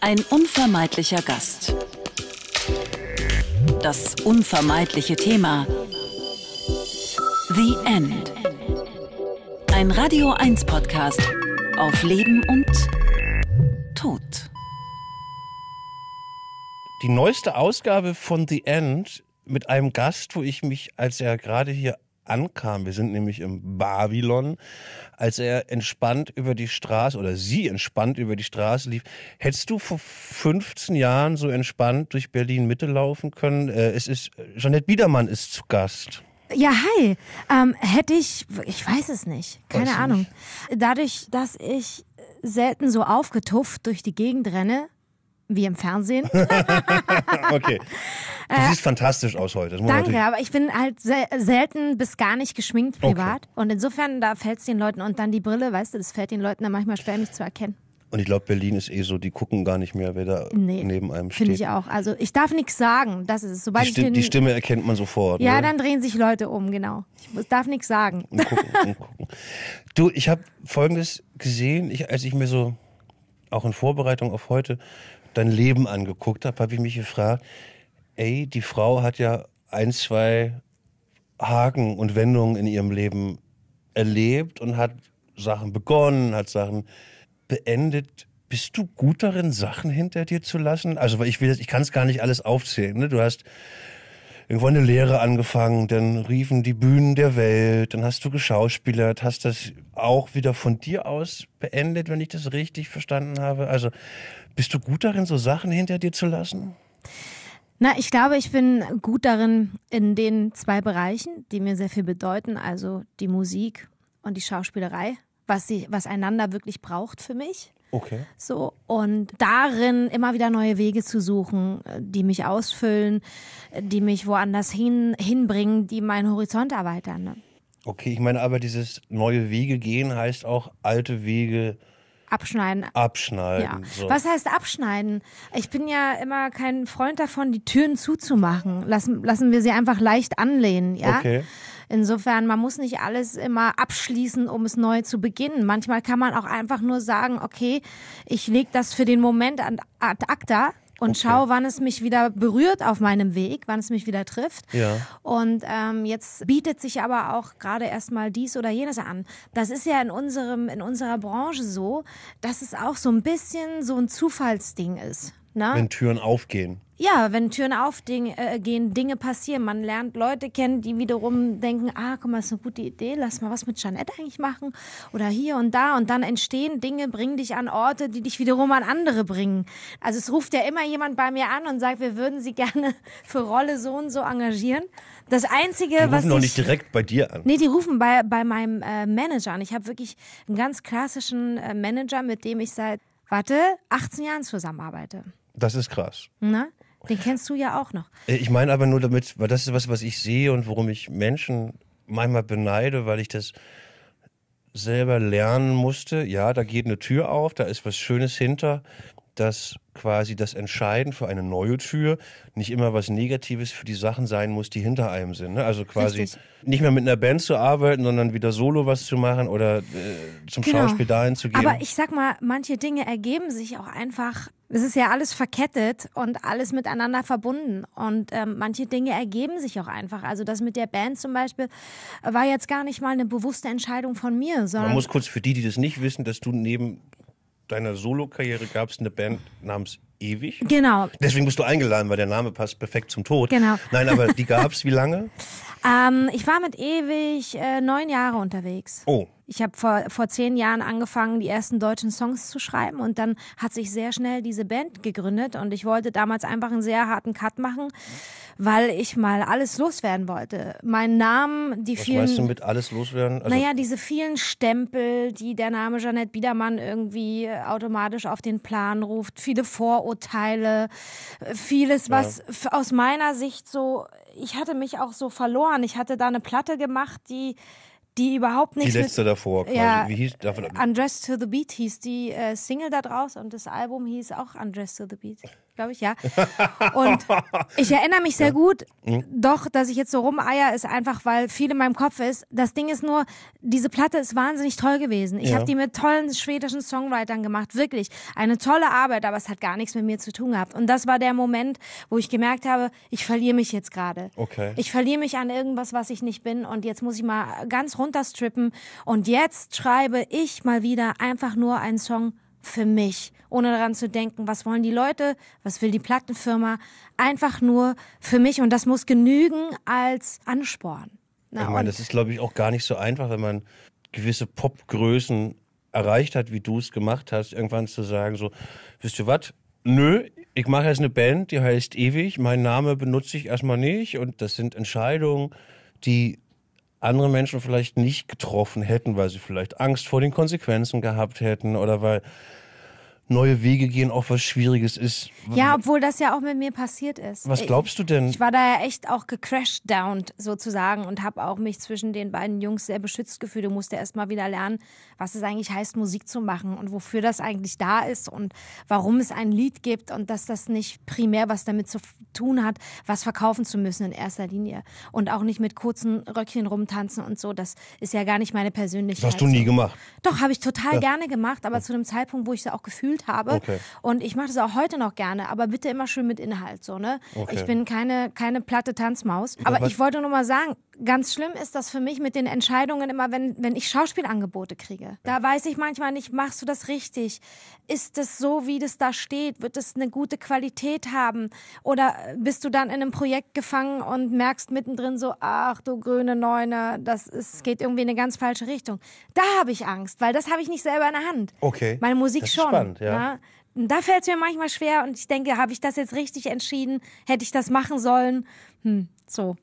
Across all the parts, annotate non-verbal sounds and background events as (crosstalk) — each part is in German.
Ein unvermeidlicher Gast. Das unvermeidliche Thema. The End. Ein Radio 1 Podcast auf Leben und Tod. Die neueste Ausgabe von The End mit einem Gast, wo ich mich, als er gerade hier ankam. Wir sind nämlich im Babylon. Als er entspannt über die Straße oder sie entspannt über die Straße lief, hättest du vor 15 Jahren so entspannt durch Berlin Mitte laufen können? Äh, es ist, Jeanette Biedermann ist zu Gast. Ja, hi. Ähm, hätte ich, ich weiß es nicht. Keine Ahnung. Nicht. Dadurch, dass ich selten so aufgetufft durch die Gegend renne, wie im Fernsehen. (laughs) okay. Du äh, siehst fantastisch aus heute. Danke, aber ich bin halt sel selten bis gar nicht geschminkt privat. Okay. Und insofern, da fällt es den Leuten. Und dann die Brille, weißt du, das fällt den Leuten dann manchmal schwer, mich zu erkennen. Und ich glaube, Berlin ist eh so, die gucken gar nicht mehr, wer da nee, neben einem steht. Finde ich auch. Also ich darf nichts sagen. Das ist es. Sobald die, Sti den, die Stimme erkennt man sofort. Ja, ne? dann drehen sich Leute um, genau. Ich darf nichts sagen. Und gucken, und gucken. Du, ich habe folgendes gesehen, ich, als ich mir so, auch in Vorbereitung auf heute, dein Leben angeguckt habe, habe ich mich gefragt, ey, die Frau hat ja ein, zwei Haken und Wendungen in ihrem Leben erlebt und hat Sachen begonnen, hat Sachen beendet. Bist du gut darin, Sachen hinter dir zu lassen? Also, weil ich will, ich kann es gar nicht alles aufzählen. Ne? Du hast irgendwann eine Lehre angefangen, dann riefen die Bühnen der Welt, dann hast du geschauspielert, hast das auch wieder von dir aus beendet, wenn ich das richtig verstanden habe. Also bist du gut darin, so Sachen hinter dir zu lassen? Na, ich glaube, ich bin gut darin in den zwei Bereichen, die mir sehr viel bedeuten, also die Musik und die Schauspielerei, was, sie, was einander wirklich braucht für mich. Okay. So, und darin immer wieder neue Wege zu suchen, äh, die mich ausfüllen, äh, die mich woanders hin, hinbringen, die meinen Horizont erweitern. Ne? Okay, ich meine aber, dieses neue Wege gehen heißt auch alte Wege Abschneiden. Abschneiden. Ja. So. Was heißt abschneiden? Ich bin ja immer kein Freund davon, die Türen zuzumachen. Lassen, lassen wir sie einfach leicht anlehnen, ja? Okay. Insofern, man muss nicht alles immer abschließen, um es neu zu beginnen. Manchmal kann man auch einfach nur sagen, okay, ich leg das für den Moment ad acta und okay. schaue, wann es mich wieder berührt auf meinem Weg, wann es mich wieder trifft. Ja. Und ähm, jetzt bietet sich aber auch gerade erstmal dies oder jenes an. Das ist ja in unserem in unserer Branche so, dass es auch so ein bisschen so ein Zufallsding ist. Na? Wenn Türen aufgehen. Ja, wenn Türen aufgehen, äh, Dinge passieren. Man lernt Leute kennen, die wiederum denken, ah, guck mal, ist eine gute Idee, lass mal was mit Janette eigentlich machen. Oder hier und da. Und dann entstehen Dinge, bringen dich an Orte, die dich wiederum an andere bringen. Also es ruft ja immer jemand bei mir an und sagt, wir würden sie (laughs) gerne für Rolle so und so engagieren. Das Einzige, was. die rufen noch nicht direkt bei dir an. Nee, die rufen bei, bei meinem äh, Manager an. Ich habe wirklich einen ganz klassischen äh, Manager, mit dem ich seit, warte, 18 Jahren zusammenarbeite. Das ist krass. Na? Den kennst du ja auch noch. Äh, ich meine aber nur damit, weil das ist was, was ich sehe und worum ich Menschen manchmal beneide, weil ich das selber lernen musste. Ja, da geht eine Tür auf, da ist was Schönes hinter, dass quasi das Entscheiden für eine neue Tür nicht immer was Negatives für die Sachen sein muss, die hinter einem sind. Ne? Also quasi Richtig. nicht mehr mit einer Band zu arbeiten, sondern wieder solo was zu machen oder äh, zum genau. Schauspiel dahin zu gehen. Aber ich sag mal, manche Dinge ergeben sich auch einfach es ist ja alles verkettet und alles miteinander verbunden. Und ähm, manche Dinge ergeben sich auch einfach. Also das mit der Band zum Beispiel war jetzt gar nicht mal eine bewusste Entscheidung von mir. Sondern Man muss kurz für die, die das nicht wissen, dass du neben deiner Solokarriere karriere gab es eine Band namens Ewig. Genau. Deswegen bist du eingeladen, weil der Name passt perfekt zum Tod. Genau. Nein, aber die gab es wie lange? (laughs) Ähm, ich war mit ewig äh, neun Jahre unterwegs. Oh. Ich habe vor, vor zehn Jahren angefangen, die ersten deutschen Songs zu schreiben und dann hat sich sehr schnell diese Band gegründet und ich wollte damals einfach einen sehr harten Cut machen, weil ich mal alles loswerden wollte. Mein Namen, die Was vielen... Was meinst du mit alles loswerden? Also naja, diese vielen Stempel, die der Name Jeanette Biedermann irgendwie äh, automatisch auf den Plan ruft, viele Vorurteile, äh, vieles, was ja. aus meiner Sicht so ich hatte mich auch so verloren. Ich hatte da eine Platte gemacht, die die überhaupt nichts. Die letzte mit, davor, quasi. Ja, Wie hieß, davon, Undressed to the Beat hieß die äh, Single da draus und das Album hieß auch Undressed to the Beat glaube ich, ja. Und ich erinnere mich sehr ja. gut, mhm. doch, dass ich jetzt so rumeier, ist einfach, weil viel in meinem Kopf ist. Das Ding ist nur, diese Platte ist wahnsinnig toll gewesen. Ich ja. habe die mit tollen schwedischen Songwritern gemacht, wirklich. Eine tolle Arbeit, aber es hat gar nichts mit mir zu tun gehabt. Und das war der Moment, wo ich gemerkt habe, ich verliere mich jetzt gerade. Okay. Ich verliere mich an irgendwas, was ich nicht bin und jetzt muss ich mal ganz runterstrippen und jetzt schreibe ich mal wieder einfach nur einen Song für mich ohne daran zu denken, was wollen die Leute, was will die Plattenfirma. Einfach nur für mich und das muss genügen als Ansporn. Na, ich meine, das ist, glaube ich, auch gar nicht so einfach, wenn man gewisse Popgrößen erreicht hat, wie du es gemacht hast, irgendwann zu sagen, so, wisst ihr was? Nö, ich mache jetzt eine Band, die heißt Ewig, mein Name benutze ich erstmal nicht und das sind Entscheidungen, die andere Menschen vielleicht nicht getroffen hätten, weil sie vielleicht Angst vor den Konsequenzen gehabt hätten oder weil neue Wege gehen auch was Schwieriges ist. Ja, obwohl das ja auch mit mir passiert ist. Was glaubst du denn? Ich war da ja echt auch gecrashed down sozusagen und habe auch mich zwischen den beiden Jungs sehr beschützt gefühlt. Du musste erst mal wieder lernen, was es eigentlich heißt, Musik zu machen und wofür das eigentlich da ist und warum es ein Lied gibt und dass das nicht primär was damit zu tun hat, was verkaufen zu müssen in erster Linie und auch nicht mit kurzen Röckchen rumtanzen und so. Das ist ja gar nicht meine persönliche. Das hast du nie gemacht. Doch, habe ich total ja. gerne gemacht, aber ja. zu einem Zeitpunkt, wo ich da auch gefühlt gefühlt habe. Okay. Und ich mache das auch heute noch gerne, aber bitte immer schön mit Inhalt so, ne? Okay. Ich bin keine, keine platte Tanzmaus. Aber, aber ich wollte nur mal sagen, Ganz schlimm ist das für mich mit den Entscheidungen immer, wenn, wenn ich Schauspielangebote kriege. Da weiß ich manchmal nicht, machst du das richtig? Ist das so, wie das da steht? Wird es eine gute Qualität haben? Oder bist du dann in einem Projekt gefangen und merkst mittendrin so, ach du grüne Neune, das ist, geht irgendwie in eine ganz falsche Richtung. Da habe ich Angst, weil das habe ich nicht selber in der Hand. Okay. Meine Musik das ist schon. Spannend, ja. Na? Ne? da fällt es mir manchmal schwer und ich denke, habe ich das jetzt richtig entschieden? Hätte ich das machen sollen? Hm, so.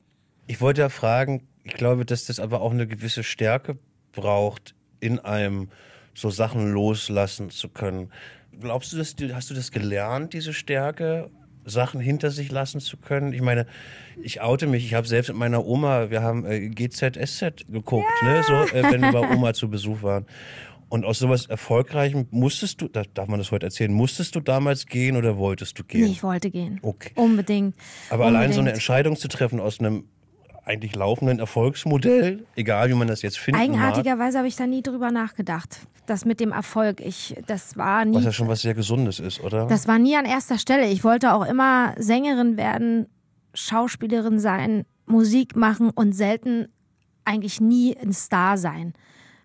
Ich wollte ja fragen, ich glaube, dass das aber auch eine gewisse Stärke braucht, in einem so Sachen loslassen zu können. Glaubst du, dass du, hast du das gelernt, diese Stärke, Sachen hinter sich lassen zu können? Ich meine, ich oute mich, ich habe selbst mit meiner Oma, wir haben äh, GZSZ geguckt, ja. ne? so, äh, wenn wir bei Oma zu Besuch waren. Und aus sowas Erfolgreichem musstest du, darf man das heute erzählen, musstest du damals gehen oder wolltest du gehen? ich wollte gehen. Okay. Unbedingt. Aber Unbedingt. allein so eine Entscheidung zu treffen aus einem eigentlich laufenden Erfolgsmodell, egal wie man das jetzt findet. Eigenartigerweise habe ich da nie drüber nachgedacht. Das mit dem Erfolg, ich, das war nie. Was ja schon was sehr Gesundes ist, oder? Das war nie an erster Stelle. Ich wollte auch immer Sängerin werden, Schauspielerin sein, Musik machen und selten eigentlich nie ein Star sein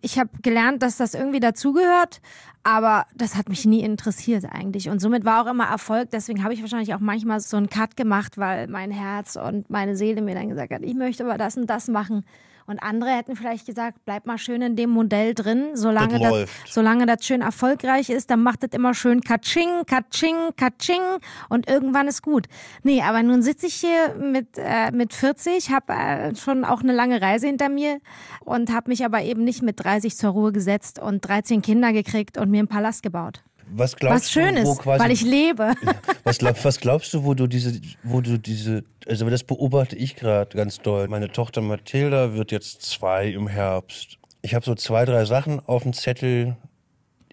ich habe gelernt, dass das irgendwie dazugehört, aber das hat mich nie interessiert eigentlich. Und somit war auch immer Erfolg. Deswegen habe ich wahrscheinlich auch manchmal so einen Cut gemacht, weil mein Herz und meine Seele mir dann gesagt hat, ich möchte aber das und das machen. Und andere hätten vielleicht gesagt, bleib mal schön in dem Modell drin, solange das, das solange das schön erfolgreich ist, dann macht das immer schön Katsching, Katsching, Katsching und irgendwann ist gut. Nee, aber nun sitze ich hier mit, äh, mit 40, habe äh, schon auch eine lange Reise hinter mir und habe mich aber eben nicht mit 30 zur Ruhe gesetzt und 13 Kinder gekriegt und mir einen Palast gebaut was glaubst was Schönes, du, quasi, weil ich lebe. (laughs) Was, glaub, was glaubst du, wo du diese, wo du diese, also das beobachte ich gerade ganz doll. Meine Tochter Mathilda wird jetzt zwei im Herbst. Ich habe so zwei, drei Sachen auf dem Zettel.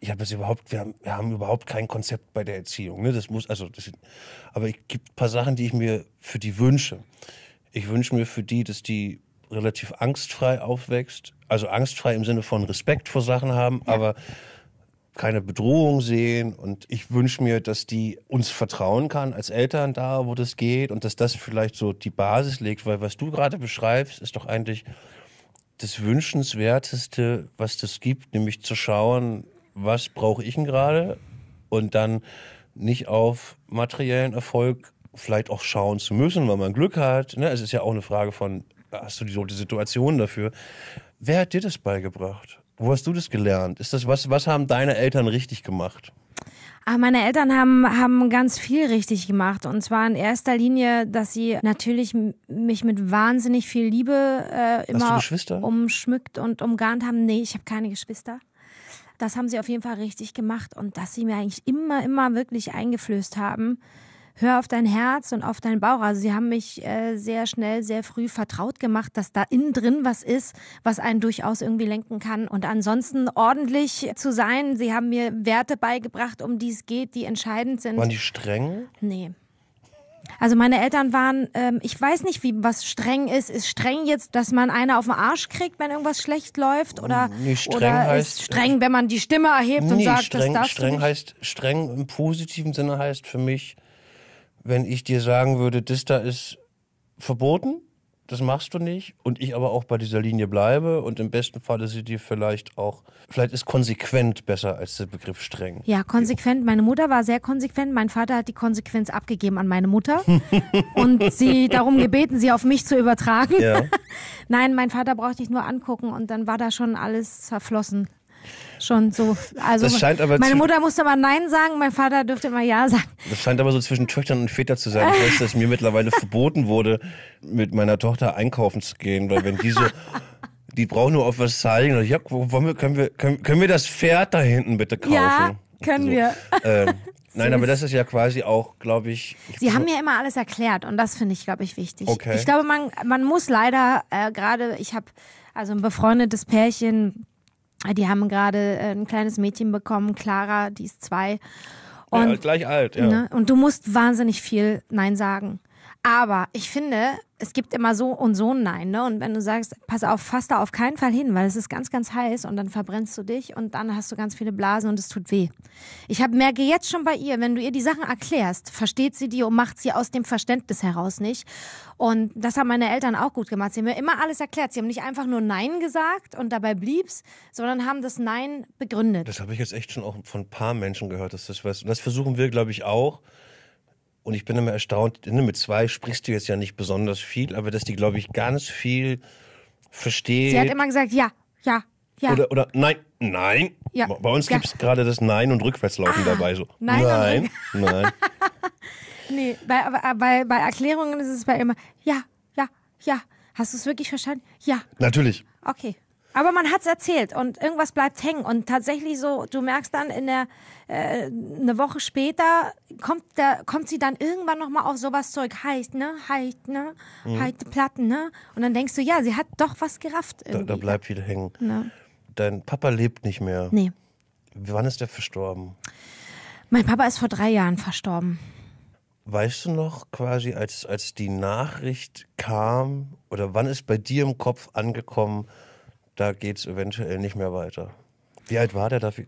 Ich habe es überhaupt, wir haben, wir haben, überhaupt kein Konzept bei der Erziehung. Ne? Das muss, also, das, aber es gibt ein paar Sachen, die ich mir für die wünsche. Ich wünsche mir für die, dass die relativ angstfrei aufwächst. Also angstfrei im Sinne von Respekt vor Sachen haben, ja. aber keine Bedrohung sehen. Und ich wünsche mir, dass die uns vertrauen kann als Eltern da, wo das geht und dass das vielleicht so die Basis legt, weil was du gerade beschreibst, ist doch eigentlich das Wünschenswerteste, was das gibt, nämlich zu schauen, was brauche ich denn gerade und dann nicht auf materiellen Erfolg vielleicht auch schauen zu müssen, weil man Glück hat. Ne? Es ist ja auch eine Frage von, hast du die, die Situation dafür? Wer hat dir das beigebracht? Wo hast du das gelernt? Ist das, was, was haben deine Eltern richtig gemacht? Ach, meine Eltern haben, haben ganz viel richtig gemacht. Und zwar in erster Linie, dass sie natürlich mich mit wahnsinnig viel Liebe äh, immer umschmückt und umgarnt haben. Nee, ich habe keine Geschwister. Das haben sie auf jeden Fall richtig gemacht. Und dass sie mir eigentlich immer, immer wirklich eingeflößt haben, hör auf dein Herz und auf deinen Bauch. Also sie haben mich äh, sehr schnell, sehr früh vertraut gemacht, dass da innen drin was ist, was einen durchaus irgendwie lenken kann. Und ansonsten ordentlich zu sein. Sie haben mir Werte beigebracht, um die es geht, die entscheidend sind. Waren die streng? Nee. Also meine Eltern waren, ähm, ich weiß nicht, wie was streng ist. Ist streng jetzt, dass man einer auf den Arsch kriegt, wenn irgendwas schlecht läuft, oder, hm, nee, streng oder heißt, ist äh, streng, wenn man die Stimme erhebt nee, und sagt, streng, das darfst streng heißt streng im positiven Sinne heißt für mich wenn ich dir sagen würde, das da ist verboten, das machst du nicht und ich aber auch bei dieser Linie bleibe und im besten Fall ist sie dir vielleicht auch, vielleicht ist konsequent besser als der Begriff streng. Ja, konsequent. Meine Mutter war sehr konsequent. Mein Vater hat die Konsequenz abgegeben an meine Mutter (laughs) und sie darum gebeten, sie auf mich zu übertragen. Ja. (laughs) Nein, mein Vater brauchte ich nur angucken und dann war da schon alles verflossen schon so. Also das scheint aber meine Mutter musste immer Nein sagen, mein Vater dürfte immer Ja sagen. Das scheint aber so zwischen Töchtern und Vätern zu sein. Ich weiß, dass mir mittlerweile verboten wurde, mit meiner Tochter einkaufen zu gehen, weil wenn diese die brauchen nur auf was zeigen. Ja, wollen wir, können, wir, können, können wir das Pferd da hinten bitte kaufen? Ja, können so. wir. Ähm, (laughs) nein, aber das ist ja quasi auch, glaube ich. Sie haben mir immer alles erklärt und das finde ich, glaube ich, wichtig. Okay. Ich glaube, man, man muss leider äh, gerade, ich habe also ein befreundetes Pärchen, die haben gerade äh, ein kleines Mädchen bekommen, Clara, die ist zwei. Und, ja, gleich alt, ja. Ne, und du musst wahnsinnig viel Nein sagen. Aber ich finde, es gibt immer so und so ein Nein. Ne? Und wenn du sagst, pass auf, fass da auf keinen Fall hin, weil es ist ganz, ganz heiß und dann verbrennst du dich und dann hast du ganz viele Blasen und es tut weh. Ich hab, merke jetzt schon bei ihr, wenn du ihr die Sachen erklärst, versteht sie die und macht sie aus dem Verständnis heraus nicht. Und das haben meine Eltern auch gut gemacht. Sie haben mir immer alles erklärt. Sie haben nicht einfach nur Nein gesagt und dabei blieb's, sondern haben das Nein begründet. Das habe ich jetzt echt schon auch von ein paar Menschen gehört, dass das was. Und das versuchen wir, glaube ich, auch und ich bin immer erstaunt, ne, mit zwei sprichst du jetzt ja nicht besonders viel, aber dass die, glaube ich, ganz viel versteht. Sie hat immer gesagt, ja, ja, ja. Oder, oder nein, nein. Ja. Bei uns ja. gibt es gerade das Nein und Rückwärtslaufen ah, dabei. So. Nein, nein. nein. (laughs) nee, bei, bei, äh, bei Erklärungen ist es bei immer, ja, ja, ja. Hast du es wirklich verstanden? Ja. Natürlich. Okay. Aber man hat es erzählt und irgendwas bleibt hängen. Und tatsächlich so, du merkst dann in der äh, eine Woche später kommt der, kommt sie dann irgendwann nochmal auf sowas zurück. Heißt, ne? Heißt, ne? Mhm. Platten, ne? Und dann denkst du, ja, sie hat doch was gerafft. Da, da, bleibt viel hängen. Ja. Ne. Dein Papa lebt nicht mehr. Nee. Wann ist er verstorben? Mein Papa ist vor drei Jahren verstorben. Weißt du noch quasi, als, als die Nachricht kam oder wann ist bei dir im Kopf angekommen, da geht es eventuell nicht mehr weiter. Wie alt war der dafür?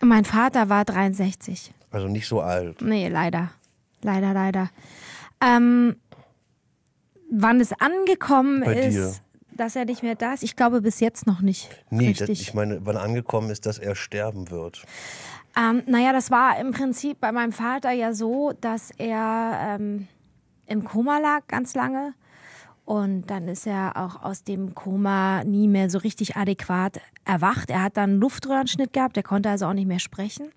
Mein Vater war 63. Also nicht so alt. Nee, leider. Leider, leider. Ähm, wann es angekommen Bei ist, dir. dass er nicht mehr da ist, ich glaube bis jetzt noch nicht. Nee, das, ich meine, wann angekommen ist, dass er sterben wird. Ähm, naja, das war im Prinzip bei meinem Vater ja so, dass er ähm, im Koma lag ganz lange und dann ist er auch aus dem Koma nie mehr so richtig adäquat erwacht. Er hat dann einen Luftröhrenschnitt gehabt, der konnte also auch nicht mehr sprechen.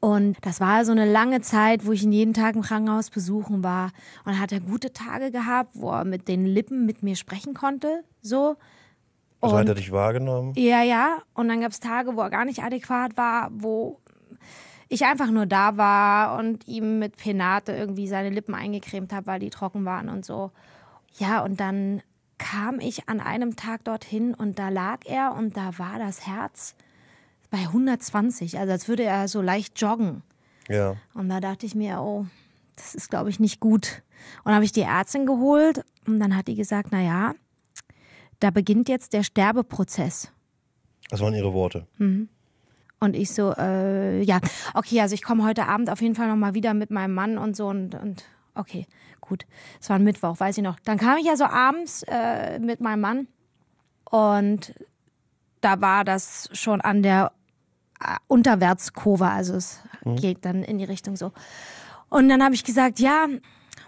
Und das war so eine lange Zeit, wo ich ihn jeden Tag im Krankenhaus besuchen war. Und dann hat er gute Tage gehabt, wo er mit den Lippen mit mir sprechen konnte. So. Und, also hat er dich wahrgenommen? Ja, ja. Und dann gab es Tage, wo er gar nicht adäquat war, wo ich einfach nur da war und ihm mit Penate irgendwie seine Lippen eingecremt habe, weil die trocken waren und so. Ja, und dann kam ich an einem Tag dorthin und da lag er und da war das Herz bei 120, also als würde er so leicht joggen. Ja. Und da dachte ich mir, oh, das ist glaube ich nicht gut. Und habe ich die Ärztin geholt und dann hat die gesagt, na ja, da beginnt jetzt der Sterbeprozess. Das waren ihre Worte. Mhm. Und ich so, äh, ja, okay, also ich komme heute Abend auf jeden Fall nochmal wieder mit meinem Mann und so und, und okay, gut, es war ein Mittwoch, weiß ich noch. Dann kam ich ja so abends äh, mit meinem Mann und da war das schon an der äh, Unterwärtskurve, also es mhm. geht dann in die Richtung so. Und dann habe ich gesagt, ja,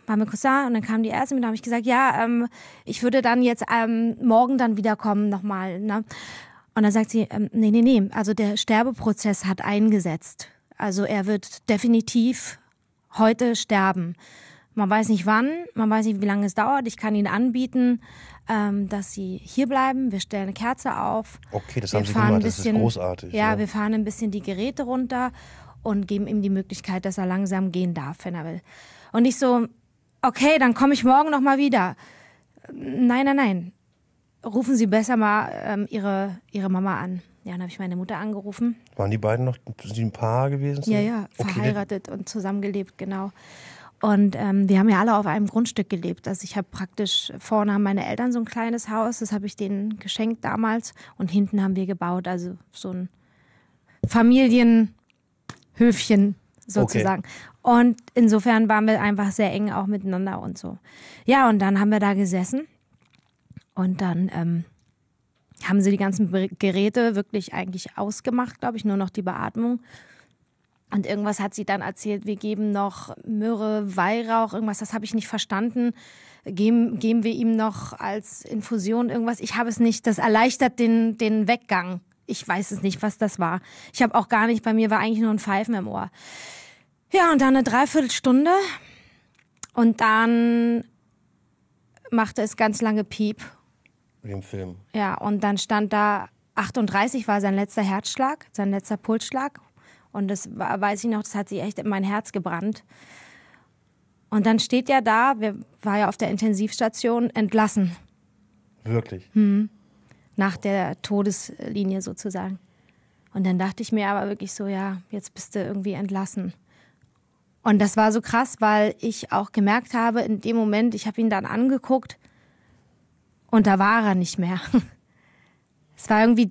war mit Cousin und dann kam die erste und dann habe ich gesagt, ja, ähm, ich würde dann jetzt ähm, morgen dann wiederkommen nochmal. Ne? Und dann sagt sie, ähm, nee, nee, nee, also der Sterbeprozess hat eingesetzt. Also er wird definitiv heute sterben. Man weiß nicht wann, man weiß nicht, wie lange es dauert. Ich kann ihnen anbieten, ähm, dass sie hier bleiben. Wir stellen eine Kerze auf. Okay, das wir haben sie gemacht. Ein bisschen, das ist großartig. Ja, ja, wir fahren ein bisschen die Geräte runter und geben ihm die Möglichkeit, dass er langsam gehen darf, wenn er will. Und ich so, okay, dann komme ich morgen noch mal wieder. Nein, nein, nein. Rufen Sie besser mal ähm, ihre, ihre Mama an. Ja, dann habe ich meine Mutter angerufen. Waren die beiden noch sind die ein Paar gewesen? Ja, ja, verheiratet okay. und zusammengelebt, genau. Und ähm, wir haben ja alle auf einem Grundstück gelebt. Also ich habe praktisch vorne haben meine Eltern so ein kleines Haus, das habe ich denen geschenkt damals. Und hinten haben wir gebaut, also so ein Familienhöfchen sozusagen. Okay. Und insofern waren wir einfach sehr eng auch miteinander und so. Ja, und dann haben wir da gesessen und dann ähm, haben sie die ganzen Geräte wirklich eigentlich ausgemacht, glaube ich, nur noch die Beatmung. Und irgendwas hat sie dann erzählt, wir geben noch Myrrhe, Weihrauch, irgendwas, das habe ich nicht verstanden. Geben, geben wir ihm noch als Infusion irgendwas? Ich habe es nicht. Das erleichtert den, den Weggang. Ich weiß es nicht, was das war. Ich habe auch gar nicht, bei mir war eigentlich nur ein Pfeifen im Ohr. Ja, und dann eine Dreiviertelstunde. Und dann machte es ganz lange Piep. Mit dem Film. Ja, und dann stand da, 38 war sein letzter Herzschlag, sein letzter Pulsschlag. Und das war, weiß ich noch, das hat sich echt in mein Herz gebrannt. Und dann steht er da, wir war ja auf der Intensivstation, entlassen. Wirklich? Hm. Nach der Todeslinie sozusagen. Und dann dachte ich mir aber wirklich so, ja, jetzt bist du irgendwie entlassen. Und das war so krass, weil ich auch gemerkt habe, in dem Moment, ich habe ihn dann angeguckt und da war er nicht mehr. (laughs) Es war irgendwie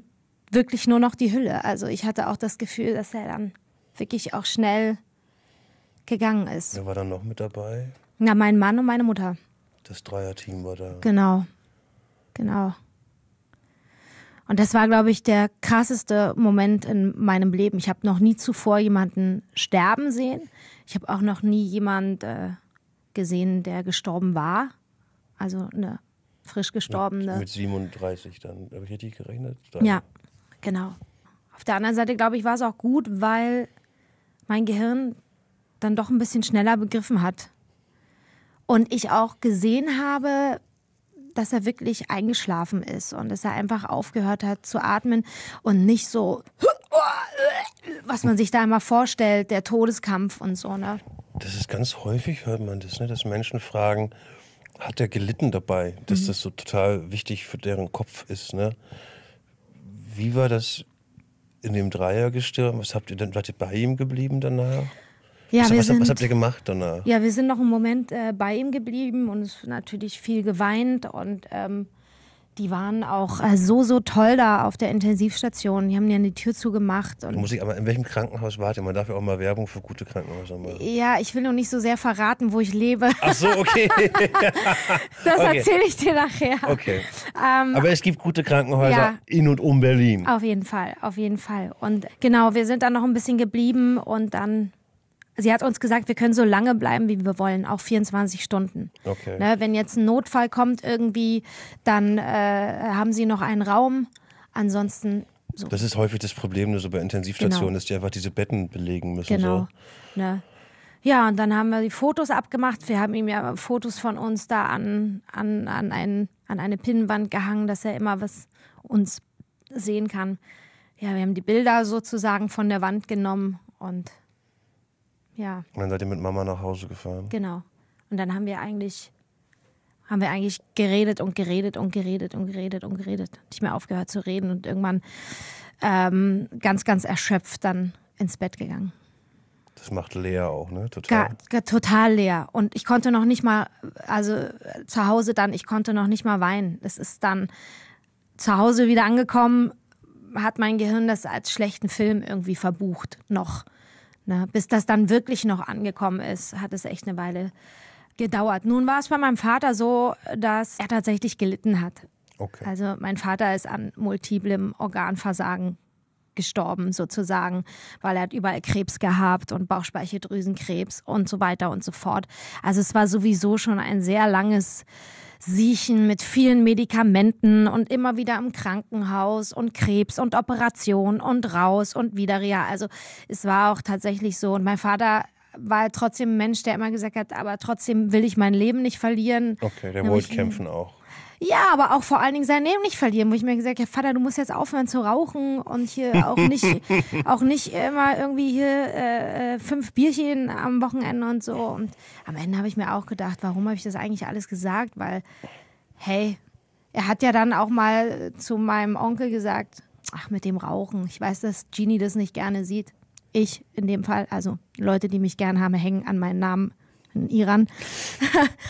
wirklich nur noch die Hülle. Also ich hatte auch das Gefühl, dass er dann wirklich auch schnell gegangen ist. Wer war dann noch mit dabei? Na, mein Mann und meine Mutter. Das Dreierteam war da. Genau, genau. Und das war, glaube ich, der krasseste Moment in meinem Leben. Ich habe noch nie zuvor jemanden sterben sehen. Ich habe auch noch nie jemanden äh, gesehen, der gestorben war. Also eine frisch gestorbene. Mit, mit 37 dann. Habe ich richtig gerechnet? Dann. Ja, Genau. Auf der anderen Seite, glaube ich, war es auch gut, weil mein Gehirn dann doch ein bisschen schneller begriffen hat. Und ich auch gesehen habe, dass er wirklich eingeschlafen ist und dass er einfach aufgehört hat zu atmen und nicht so, was man sich da immer vorstellt, der Todeskampf und so. Ne? Das ist ganz häufig, hört man das, ne? dass Menschen fragen, hat er gelitten dabei, dass mhm. das so total wichtig für deren Kopf ist. Ne? Wie war das in dem Dreiergestirn? Was habt ihr denn, wart ihr bei ihm geblieben danach? Ja, was, wir was, sind, was habt ihr gemacht danach? Ja, wir sind noch einen Moment äh, bei ihm geblieben und natürlich viel geweint und ähm, die waren auch äh, so, so toll da auf der Intensivstation. Die haben ja die Tür zugemacht. Und Muss ich aber in welchem Krankenhaus warte? Man darf ja auch mal Werbung für gute Krankenhäuser machen. Ja, ich will noch nicht so sehr verraten, wo ich lebe. Ach so, okay. (laughs) das okay. erzähle ich dir nachher. Okay. Ähm, aber es gibt gute Krankenhäuser ja, in und um Berlin. Auf jeden Fall, auf jeden Fall. Und genau, wir sind dann noch ein bisschen geblieben und dann sie hat uns gesagt, wir können so lange bleiben, wie wir wollen, auch 24 Stunden. Okay. Ne, wenn jetzt ein Notfall kommt irgendwie, dann äh, haben sie noch einen Raum. Ansonsten. So. Das ist häufig das Problem, so bei Intensivstationen, genau. dass die einfach diese Betten belegen müssen. Genau. So. Ne. Ja, und dann haben wir die Fotos abgemacht. Wir haben ihm ja Fotos von uns da an, an, an, ein, an eine Pinnwand gehangen, dass er immer was uns sehen kann. Ja, wir haben die Bilder sozusagen von der Wand genommen und ja. Und dann seid ihr mit Mama nach Hause gefahren. Genau. Und dann haben wir eigentlich, haben wir eigentlich geredet und geredet und geredet und geredet und geredet. Nicht mehr aufgehört zu reden und irgendwann ähm, ganz, ganz erschöpft dann ins Bett gegangen. Das macht leer auch, ne? Total. Ga, ga, total leer. Und ich konnte noch nicht mal, also äh, zu Hause dann, ich konnte noch nicht mal weinen. Das ist dann zu Hause wieder angekommen, hat mein Gehirn das als schlechten Film irgendwie verbucht, noch. Na, bis das dann wirklich noch angekommen ist, hat es echt eine Weile gedauert. Nun war es bei meinem Vater so, dass er tatsächlich gelitten hat. Okay. Also mein Vater ist an multiplem Organversagen gestorben sozusagen, weil er hat überall Krebs gehabt und Bauchspeicheldrüsenkrebs und so weiter und so fort. Also es war sowieso schon ein sehr langes Siechen mit vielen Medikamenten und immer wieder im Krankenhaus und Krebs und Operation und raus und wieder ja. Also es war auch tatsächlich so. Und mein Vater war trotzdem ein Mensch, der immer gesagt hat, aber trotzdem will ich mein Leben nicht verlieren. Okay, der wollte kämpfen auch. Ja, aber auch vor allen Dingen sein Leben nicht verlieren, wo ich mir gesagt habe, ja, Vater, du musst jetzt aufhören zu rauchen und hier auch nicht, (laughs) auch nicht immer irgendwie hier äh, äh, fünf Bierchen am Wochenende und so. Und am Ende habe ich mir auch gedacht, warum habe ich das eigentlich alles gesagt? Weil, hey, er hat ja dann auch mal zu meinem Onkel gesagt, ach, mit dem Rauchen. Ich weiß, dass Genie das nicht gerne sieht. Ich in dem Fall, also Leute, die mich gern haben, hängen an meinen Namen in Iran.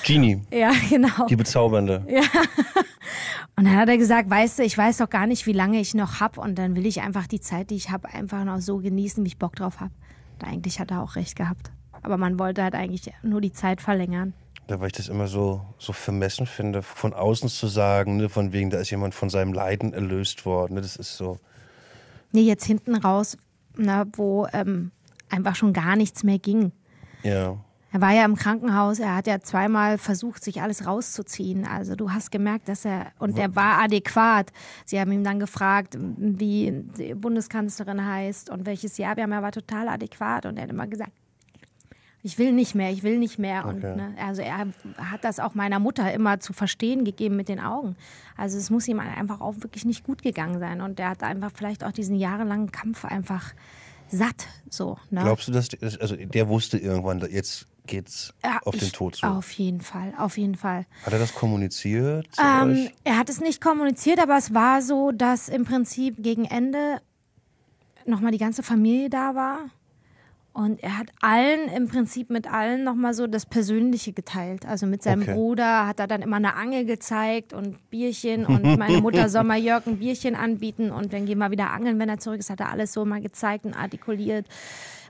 Genie. (laughs) ja, genau. Die Bezaubernde. Ja. (laughs) Und dann hat er gesagt, weißt du, ich weiß doch gar nicht, wie lange ich noch habe und dann will ich einfach die Zeit, die ich habe, einfach noch so genießen, wie ich Bock drauf habe. Und eigentlich hat er auch recht gehabt. Aber man wollte halt eigentlich nur die Zeit verlängern. Ja, weil ich das immer so, so vermessen finde, von außen zu sagen, ne, von wegen, da ist jemand von seinem Leiden erlöst worden. Ne, das ist so. Nee, jetzt hinten raus, na, wo ähm, einfach schon gar nichts mehr ging. Ja. Er war ja im Krankenhaus, er hat ja zweimal versucht, sich alles rauszuziehen. Also du hast gemerkt, dass er, und er war adäquat. Sie haben ihn dann gefragt, wie die Bundeskanzlerin heißt und welches Jahr wir haben. Er war total adäquat und er hat immer gesagt, ich will nicht mehr, ich will nicht mehr. Und ne, also er hat das auch meiner Mutter immer zu verstehen gegeben mit den Augen. Also es muss ihm einfach auch wirklich nicht gut gegangen sein. Und er hat einfach vielleicht auch diesen jahrelangen Kampf einfach satt. So, ne? Glaubst du, dass also der wusste irgendwann, jetzt geht's ja, auf den Tod zu. Auf jeden Fall, auf jeden Fall. Hat er das kommuniziert? Ähm, er hat es nicht kommuniziert, aber es war so, dass im Prinzip gegen Ende nochmal die ganze Familie da war. Und er hat allen, im Prinzip mit allen nochmal so das Persönliche geteilt. Also mit seinem okay. Bruder hat er dann immer eine Angel gezeigt und Bierchen und (laughs) meine Mutter soll mal Jörg ein Bierchen anbieten und dann gehen wir wieder angeln, wenn er zurück ist, hat er alles so mal gezeigt und artikuliert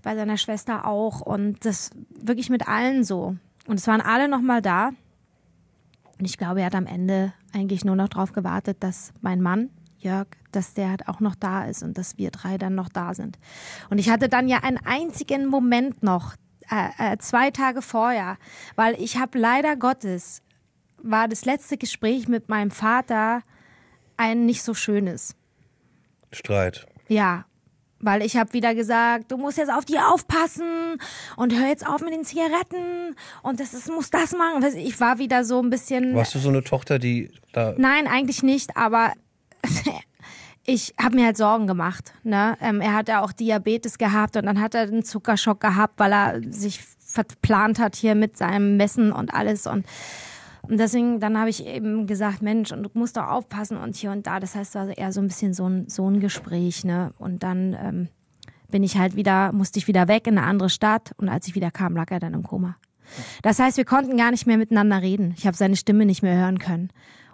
bei seiner Schwester auch und das wirklich mit allen so. Und es waren alle nochmal da. Und ich glaube, er hat am Ende eigentlich nur noch darauf gewartet, dass mein Mann, Jörg, dass der halt auch noch da ist und dass wir drei dann noch da sind. Und ich hatte dann ja einen einzigen Moment noch, äh, äh, zwei Tage vorher, weil ich habe leider Gottes, war das letzte Gespräch mit meinem Vater ein nicht so schönes. Streit. Ja, weil ich habe wieder gesagt, du musst jetzt auf die aufpassen und hör jetzt auf mit den Zigaretten und das ist, muss das machen. Ich war wieder so ein bisschen. Warst du so eine Tochter, die da? Nein, eigentlich nicht, aber (laughs) ich habe mir halt Sorgen gemacht. Ne? Ähm, er hat ja auch Diabetes gehabt und dann hat er einen Zuckerschock gehabt, weil er sich verplant hat hier mit seinem Messen und alles und und deswegen, dann habe ich eben gesagt, Mensch, und du musst doch aufpassen und hier und da. Das heißt, es war eher so ein bisschen so ein, so ein Gespräch, ne? Und dann ähm, bin ich halt wieder, musste ich wieder weg in eine andere Stadt und als ich wieder kam, lag er dann im Koma. Das heißt, wir konnten gar nicht mehr miteinander reden. Ich habe seine Stimme nicht mehr hören können.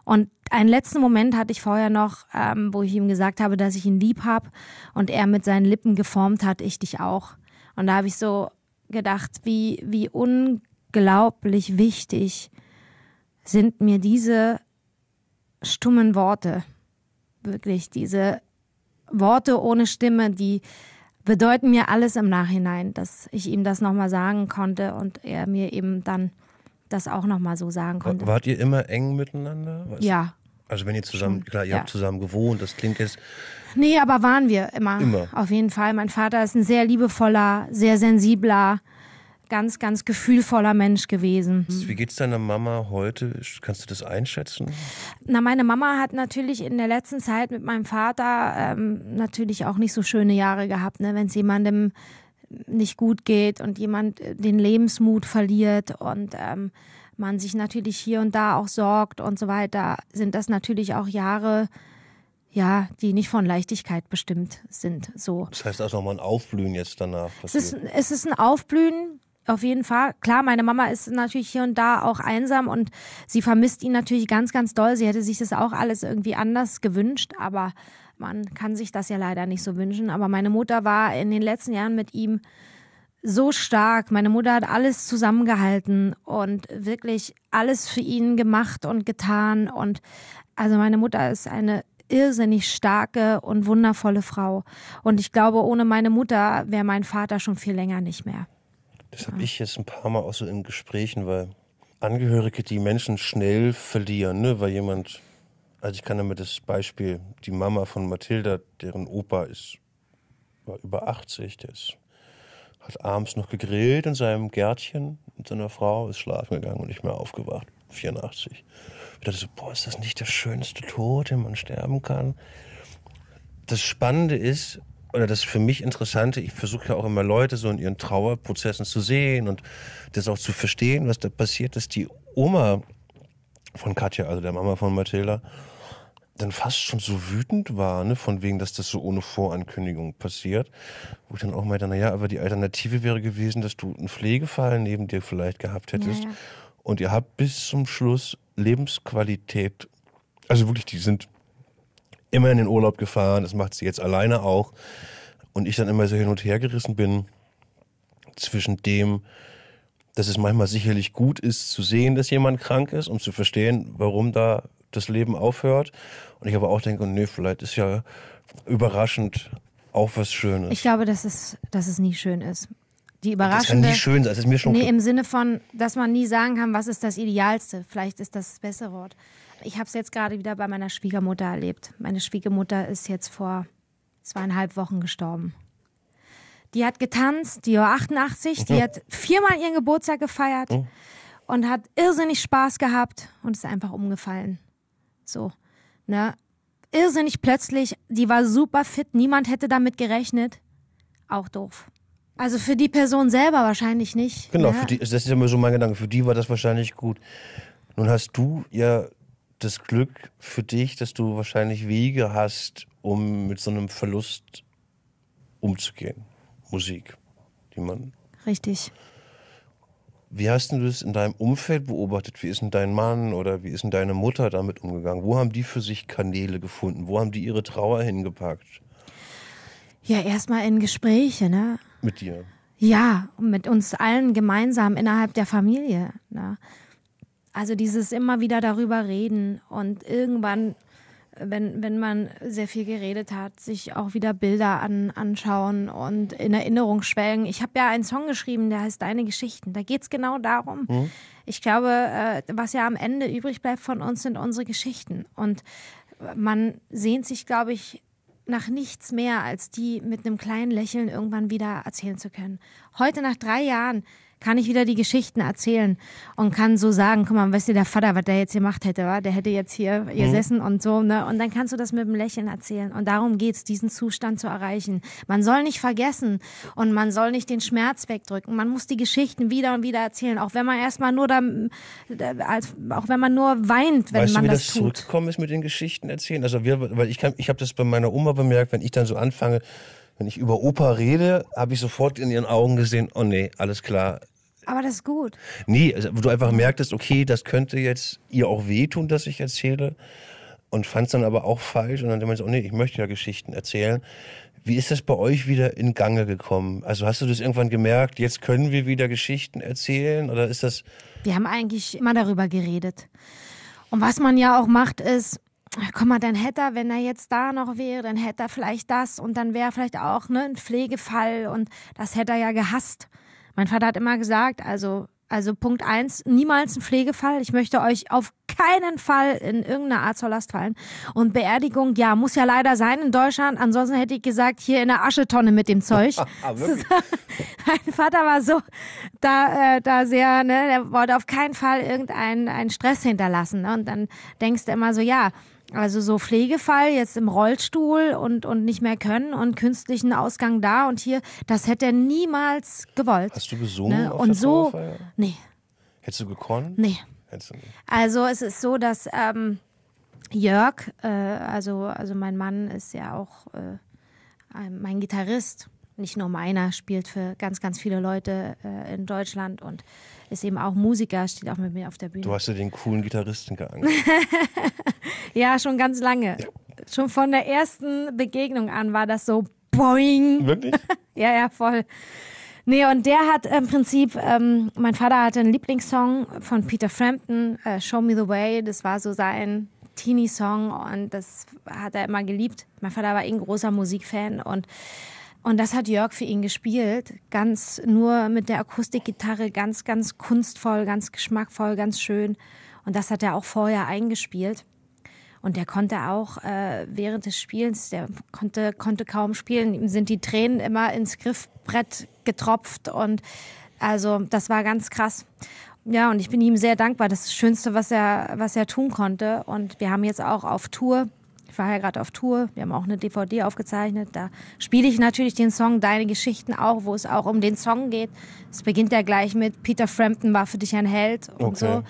Und einen letzten Moment hatte ich vorher noch, ähm, wo ich ihm gesagt habe, dass ich ihn lieb habe und er mit seinen Lippen geformt hat, ich dich auch. Und da habe ich so gedacht, wie, wie unglaublich wichtig sind mir diese stummen Worte, wirklich diese Worte ohne Stimme, die bedeuten mir alles im Nachhinein, dass ich ihm das nochmal sagen konnte und er mir eben dann das auch nochmal so sagen konnte. wart ihr immer eng miteinander? Was? Ja. Also wenn ihr zusammen, klar, ihr ja. habt zusammen gewohnt, das klingt jetzt. Nee, aber waren wir immer. Immer. Auf jeden Fall. Mein Vater ist ein sehr liebevoller, sehr sensibler, ganz, ganz gefühlvoller Mensch gewesen. Wie geht es deiner Mama heute? Kannst du das einschätzen? Na, meine Mama hat natürlich in der letzten Zeit mit meinem Vater ähm, natürlich auch nicht so schöne Jahre gehabt, ne? wenn es jemandem nicht gut geht und jemand äh, den Lebensmut verliert und ähm, man sich natürlich hier und da auch sorgt und so weiter, sind das natürlich auch Jahre, ja, die nicht von Leichtigkeit bestimmt sind. So. Das heißt also auch mal ein Aufblühen jetzt danach. Es ist, es ist ein Aufblühen auf jeden Fall. Klar, meine Mama ist natürlich hier und da auch einsam und sie vermisst ihn natürlich ganz, ganz doll. Sie hätte sich das auch alles irgendwie anders gewünscht, aber man kann sich das ja leider nicht so wünschen. Aber meine Mutter war in den letzten Jahren mit ihm so stark. Meine Mutter hat alles zusammengehalten und wirklich alles für ihn gemacht und getan. Und also meine Mutter ist eine irrsinnig starke und wundervolle Frau. Und ich glaube, ohne meine Mutter wäre mein Vater schon viel länger nicht mehr. Das habe ah. ich jetzt ein paar Mal auch so in Gesprächen, weil Angehörige, die Menschen schnell verlieren, ne? weil jemand, also ich kann damit das Beispiel, die Mama von Mathilda, deren Opa ist, war über 80, der ist, hat abends noch gegrillt in seinem Gärtchen mit seiner Frau, ist schlafen gegangen und nicht mehr aufgewacht, 84. Ich dachte so, boah, ist das nicht der schönste Tod, den man sterben kann? Das Spannende ist, oder das für mich Interessante, ich versuche ja auch immer Leute so in ihren Trauerprozessen zu sehen und das auch zu verstehen, was da passiert ist. Die Oma von Katja, also der Mama von Mathilda, dann fast schon so wütend war, ne, von wegen, dass das so ohne Vorankündigung passiert, wo ich dann auch meinte, naja, aber die Alternative wäre gewesen, dass du einen Pflegefall neben dir vielleicht gehabt hättest. Ja, Und ihr habt bis zum Schluss Lebensqualität, also wirklich, die sind immer in den Urlaub gefahren, das macht sie jetzt alleine auch. Und ich dann immer so hin und her gerissen bin zwischen dem, dass es manchmal sicherlich gut ist zu sehen, dass jemand krank ist, um zu verstehen, warum da das Leben aufhört. Und ich aber auch denke, nee, vielleicht ist ja überraschend auch was Schönes. Ich glaube, dass es, dass es nie schön ist. Die Überraschung. das kann nie schön sein. Das ist mir schon nee, im Sinne von, dass man nie sagen kann, was ist das Idealste. Vielleicht ist das das bessere Wort ich habe es jetzt gerade wieder bei meiner Schwiegermutter erlebt. Meine Schwiegermutter ist jetzt vor zweieinhalb Wochen gestorben. Die hat getanzt, die war 88, die mhm. hat viermal ihren Geburtstag gefeiert mhm. und hat irrsinnig Spaß gehabt und ist einfach umgefallen. So, ne? Irrsinnig plötzlich, die war super fit, niemand hätte damit gerechnet. Auch doof. Also für die Person selber wahrscheinlich nicht. Genau, ne? die, das ist immer so mein Gedanke. Für die war das wahrscheinlich gut. Nun hast du ja das Glück für dich, dass du wahrscheinlich Wege hast, um mit so einem Verlust umzugehen. Musik, die man. Richtig. Wie hast du das in deinem Umfeld beobachtet? Wie ist denn dein Mann oder wie ist denn deine Mutter damit umgegangen? Wo haben die für sich Kanäle gefunden? Wo haben die ihre Trauer hingepackt? Ja, erstmal in Gespräche, ne? Mit dir. Ja, mit uns allen gemeinsam innerhalb der Familie. Ne? Also dieses immer wieder darüber reden und irgendwann, wenn, wenn man sehr viel geredet hat, sich auch wieder Bilder an, anschauen und in Erinnerung schwelgen. Ich habe ja einen Song geschrieben, der heißt Deine Geschichten. Da geht es genau darum. Mhm. Ich glaube, äh, was ja am Ende übrig bleibt von uns, sind unsere Geschichten. Und man sehnt sich, glaube ich, nach nichts mehr, als die mit einem kleinen Lächeln irgendwann wieder erzählen zu können. Heute nach drei Jahren kann ich wieder die Geschichten erzählen und kann so sagen, guck mal, weißt du, der Vater, was der jetzt gemacht hätte, war, der hätte jetzt hier mhm. gesessen und so, ne? Und dann kannst du das mit dem Lächeln erzählen. Und darum geht's, diesen Zustand zu erreichen. Man soll nicht vergessen und man soll nicht den Schmerz wegdrücken. Man muss die Geschichten wieder und wieder erzählen, auch wenn man erstmal nur da, äh, auch wenn man nur weint, wenn weißt man du, wie das, das tut. zurückgekommen ist mit den Geschichten erzählen. Also wir, weil ich kann, ich habe das bei meiner Oma bemerkt, wenn ich dann so anfange, wenn ich über Opa rede, habe ich sofort in ihren Augen gesehen, oh nee, alles klar. Aber das ist gut. Nee, also, du einfach merktest, okay, das könnte jetzt ihr auch wehtun, dass ich erzähle. Und fand es dann aber auch falsch. Und dann meinte ich, oh nee, ich möchte ja Geschichten erzählen. Wie ist das bei euch wieder in Gange gekommen? Also hast du das irgendwann gemerkt, jetzt können wir wieder Geschichten erzählen? Oder ist das. Wir haben eigentlich immer darüber geredet. Und was man ja auch macht, ist, Komm mal, dann hätte er, wenn er jetzt da noch wäre, dann hätte er vielleicht das und dann wäre vielleicht auch ne, ein Pflegefall und das hätte er ja gehasst. Mein Vater hat immer gesagt, also, also Punkt eins, niemals ein Pflegefall. Ich möchte euch auf keinen Fall in irgendeiner Art zur Last fallen. Und Beerdigung, ja, muss ja leider sein in Deutschland. Ansonsten hätte ich gesagt, hier in der Aschetonne mit dem Zeug. (laughs) Ah, (laughs) mein Vater war so da, äh, da sehr, ne, der wollte auf keinen Fall irgendeinen einen Stress hinterlassen. Ne? Und dann denkst du immer so, ja, also so Pflegefall jetzt im Rollstuhl und, und nicht mehr können und künstlichen Ausgang da und hier, das hätte er niemals gewollt. Hast du gesungen? Ne? und so. Nee. Hättest du gekonnt? Nee. Hättest du nicht. Also es ist so, dass ähm, Jörg, äh, also, also mein Mann ist ja auch äh, mein Gitarrist. Nicht nur meiner, spielt für ganz, ganz viele Leute äh, in Deutschland und ist eben auch Musiker, steht auch mit mir auf der Bühne. Du hast ja den coolen Gitarristen geangelt. (laughs) ja, schon ganz lange. Ja. Schon von der ersten Begegnung an war das so boing. Wirklich? (laughs) ja, ja, voll. Nee, und der hat im Prinzip, ähm, mein Vater hatte einen Lieblingssong von Peter Frampton, äh, Show Me the Way. Das war so sein Teenie-Song und das hat er immer geliebt. Mein Vater war eh ein großer Musikfan und und das hat Jörg für ihn gespielt, ganz nur mit der Akustikgitarre, ganz, ganz kunstvoll, ganz geschmackvoll, ganz schön. Und das hat er auch vorher eingespielt. Und der konnte auch äh, während des Spielens, der konnte, konnte kaum spielen, ihm sind die Tränen immer ins Griffbrett getropft. Und also das war ganz krass. Ja, und ich bin ihm sehr dankbar. Das, ist das Schönste, was er, was er tun konnte. Und wir haben jetzt auch auf Tour war ja gerade auf Tour, wir haben auch eine DVD aufgezeichnet, da spiele ich natürlich den Song Deine Geschichten auch, wo es auch um den Song geht. Es beginnt ja gleich mit Peter Frampton war für dich ein Held und okay. so.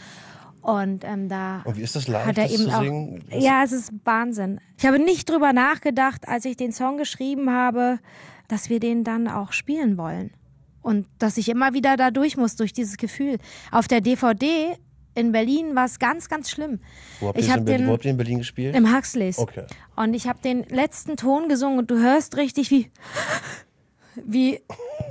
Und ähm, da und oh, wie ist das live, hat er eben zu auch, singen? Ja, es ist Wahnsinn. Ich habe nicht drüber nachgedacht, als ich den Song geschrieben habe, dass wir den dann auch spielen wollen. Und dass ich immer wieder da durch muss, durch dieses Gefühl. Auf der DVD in Berlin war es ganz, ganz schlimm. Wo habt, ich hab den, wo habt ihr in Berlin gespielt? Im Huxleys. Okay. Und ich habe den letzten Ton gesungen und du hörst richtig, wie, wie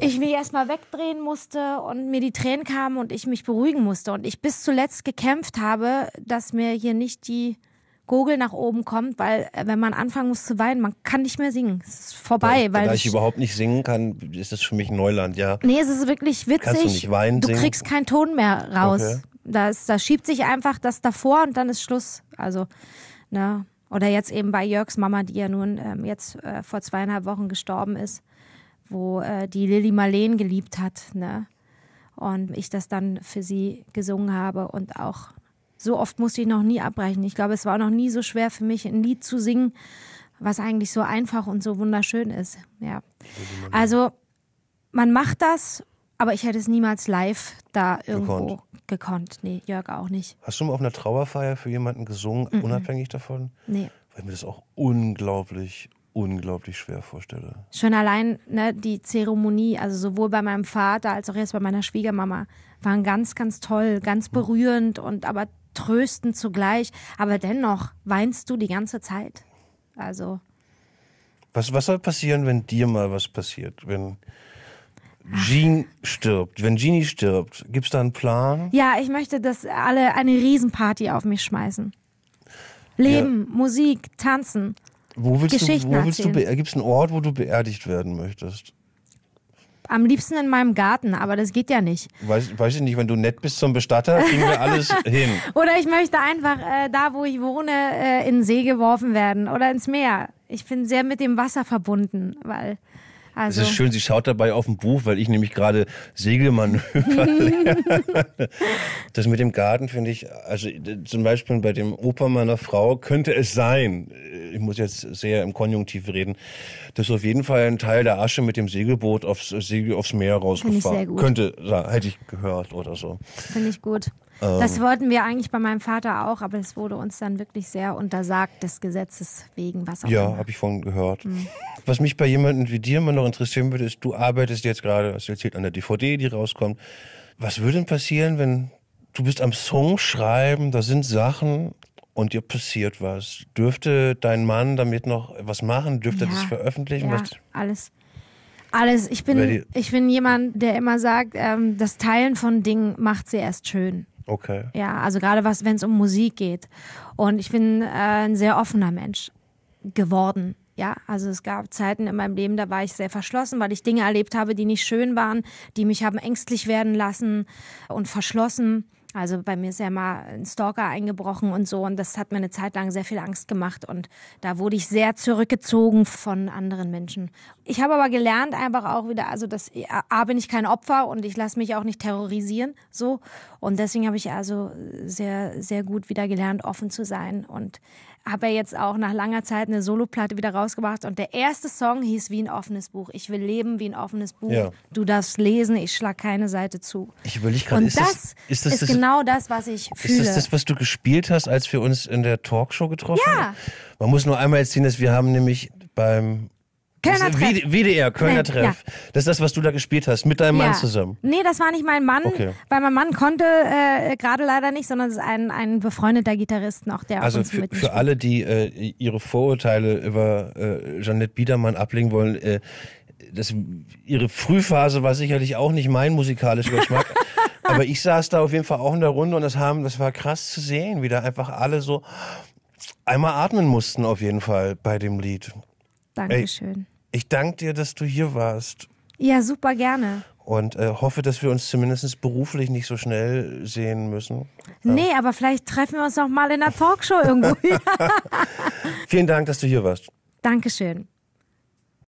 ich mich erstmal wegdrehen musste und mir die Tränen kamen und ich mich beruhigen musste. Und ich bis zuletzt gekämpft habe, dass mir hier nicht die Gurgel nach oben kommt, weil äh, wenn man anfangen muss zu weinen, man kann nicht mehr singen. Es ist vorbei. Da, weil da ich, ich überhaupt nicht singen kann, ist das für mich Neuland, ja. Nee, es ist wirklich witzig. Kannst du nicht weinen, Du singen? kriegst keinen Ton mehr raus. Okay das, das schiebt sich einfach das davor und dann ist Schluss. Also, ne? Oder jetzt eben bei Jörgs Mama, die ja nun ähm, jetzt äh, vor zweieinhalb Wochen gestorben ist, wo äh, die Lilly Marleen geliebt hat, ne? Und ich das dann für sie gesungen habe und auch so oft musste ich noch nie abbrechen. Ich glaube, es war noch nie so schwer für mich, ein Lied zu singen, was eigentlich so einfach und so wunderschön ist. Ja. Also man macht das, aber ich hätte es niemals live da irgendwo gekonnt. Nee, Jörg auch nicht. Hast du mal auf einer Trauerfeier für jemanden gesungen, mhm. unabhängig davon? Nee. Weil ich mir das auch unglaublich, unglaublich schwer vorstelle. Schon allein ne, die Zeremonie, also sowohl bei meinem Vater als auch jetzt bei meiner Schwiegermama, waren ganz, ganz toll, ganz mhm. berührend und aber tröstend zugleich. Aber dennoch weinst du die ganze Zeit. Also. Was, was soll passieren, wenn dir mal was passiert? Wenn Jean stirbt, wenn Genie stirbt, gibt es da einen Plan? Ja, ich möchte, dass alle eine Riesenparty auf mich schmeißen. Leben, ja. Musik, Tanzen. Wo willst Geschichten du, wo willst erzählen. du, gibt es einen Ort, wo du beerdigt werden möchtest? Am liebsten in meinem Garten, aber das geht ja nicht. Weiß, weiß ich nicht, wenn du nett bist zum Bestatter, kriegen wir alles (laughs) hin. Oder ich möchte einfach äh, da, wo ich wohne, äh, in den See geworfen werden oder ins Meer. Ich bin sehr mit dem Wasser verbunden, weil also es ist schön, sie schaut dabei auf ein Buch, weil ich nämlich gerade Segelmanöver (laughs) lerne. das mit dem Garten finde ich, also zum Beispiel bei dem Opa meiner Frau könnte es sein, ich muss jetzt sehr im Konjunktiv reden, dass auf jeden Fall ein Teil der Asche mit dem Segelboot aufs, Segel, aufs Meer rausgefahren könnte, hätte ich gehört oder so. Finde ich gut das ähm. wollten wir eigentlich bei meinem Vater auch, aber es wurde uns dann wirklich sehr untersagt, des Gesetzes wegen, was auch Ja, habe ich von gehört. Mhm. Was mich bei jemandem wie dir immer noch interessieren würde, ist, du arbeitest jetzt gerade, hast erzählt, an der DVD, die rauskommt. Was würde denn passieren, wenn du bist am Song schreiben, da sind Sachen, und dir passiert was. Dürfte dein Mann damit noch was machen? Dürfte ja, das veröffentlichen? Ja, was? alles. Alles. Ich bin, ich bin jemand, der immer sagt, ähm, das Teilen von Dingen macht sie erst schön. Okay. Ja, also gerade was, wenn es um Musik geht. Und ich bin äh, ein sehr offener Mensch geworden. Ja, also es gab Zeiten in meinem Leben, da war ich sehr verschlossen, weil ich Dinge erlebt habe, die nicht schön waren, die mich haben ängstlich werden lassen und verschlossen. Also bei mir ist ja mal ein Stalker eingebrochen und so und das hat mir eine Zeit lang sehr viel Angst gemacht und da wurde ich sehr zurückgezogen von anderen Menschen. Ich habe aber gelernt einfach auch wieder, also dass A bin ich kein Opfer und ich lasse mich auch nicht terrorisieren so und deswegen habe ich also sehr sehr gut wieder gelernt offen zu sein und habe er jetzt auch nach langer Zeit eine Soloplatte wieder rausgebracht und der erste Song hieß wie ein offenes Buch. Ich will leben wie ein offenes Buch. Ja. Du darfst lesen, ich schlag keine Seite zu. Ich will überlege gerade, ist das, ist das, ist das, genau das, was ich fühle. Ist das das, was du gespielt hast, als wir uns in der Talkshow getroffen ja. haben? Man muss nur einmal erzählen, dass wir haben nämlich beim Kölner Treff. WDR, Kölner Treff. Ja. Das ist das, was du da gespielt hast, mit deinem ja. Mann zusammen. Nee, das war nicht mein Mann, okay. weil mein Mann konnte äh, gerade leider nicht, sondern es ist ein, ein befreundeter Gitarrist noch, der Also für, für, alle, die äh, ihre Vorurteile über äh, Jeanette Biedermann ablegen wollen, äh, das, ihre Frühphase war sicherlich auch nicht mein musikalischer Geschmack. (laughs) aber ich saß da auf jeden Fall auch in der Runde und das haben, das war krass zu sehen, wie da einfach alle so einmal atmen mussten auf jeden Fall bei dem Lied. Dankeschön. Ey, ich danke dir, dass du hier warst. Ja, super gerne. Und äh, hoffe, dass wir uns zumindest beruflich nicht so schnell sehen müssen. Ja. Ähm. Nee, aber vielleicht treffen wir uns noch mal in einer Talkshow irgendwo. (laughs) (laughs) Vielen Dank, dass du hier warst. Dankeschön.